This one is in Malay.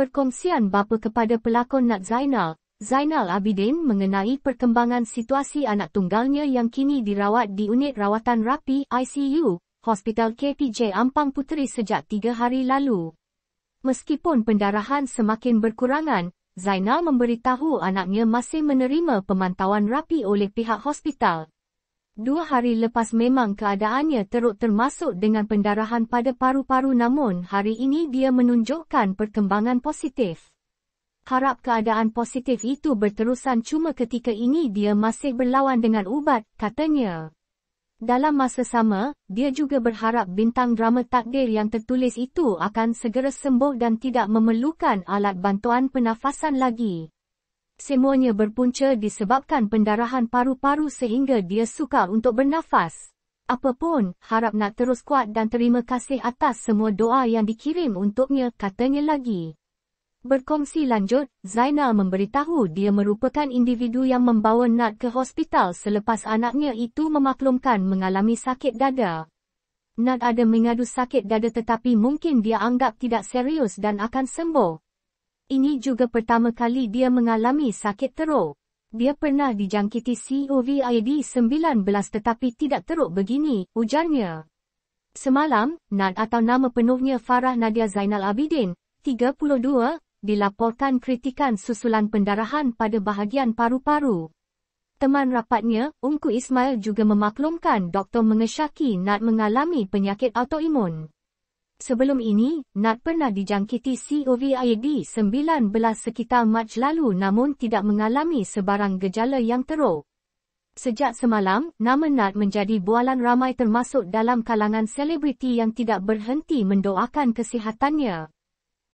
Perkongsian bapa kepada pelakon Nat Zainal, Zainal Abidin mengenai perkembangan situasi anak tunggalnya yang kini dirawat di unit rawatan rapi ICU, Hospital KPJ Ampang Puteri sejak tiga hari lalu. Meskipun pendarahan semakin berkurangan, Zainal memberitahu anaknya masih menerima pemantauan rapi oleh pihak hospital. Dua hari lepas memang keadaannya teruk termasuk dengan pendarahan pada paru-paru namun hari ini dia menunjukkan perkembangan positif. Harap keadaan positif itu berterusan cuma ketika ini dia masih berlawan dengan ubat, katanya. Dalam masa sama, dia juga berharap bintang drama takdir yang tertulis itu akan segera sembuh dan tidak memerlukan alat bantuan penafasan lagi semuanya berpunca disebabkan pendarahan paru-paru sehingga dia sukar untuk bernafas. Apapun, harap nak terus kuat dan terima kasih atas semua doa yang dikirim untuknya, katanya lagi. Berkongsi lanjut, Zainal memberitahu dia merupakan individu yang membawa Nat ke hospital selepas anaknya itu memaklumkan mengalami sakit dada. Nat ada mengadu sakit dada tetapi mungkin dia anggap tidak serius dan akan sembuh. Ini juga pertama kali dia mengalami sakit teruk. Dia pernah dijangkiti COVID-19 tetapi tidak teruk begini, ujarnya. Semalam, Nad atau nama penuhnya Farah Nadia Zainal Abidin, 32, dilaporkan kritikan susulan pendarahan pada bahagian paru-paru. Teman rapatnya, Ungku Ismail juga memaklumkan doktor mengesyaki Nad mengalami penyakit autoimun. Sebelum ini, Nat pernah dijangkiti COVID-19 sekitar Mac lalu namun tidak mengalami sebarang gejala yang teruk. Sejak semalam, nama Nat menjadi bualan ramai termasuk dalam kalangan selebriti yang tidak berhenti mendoakan kesihatannya.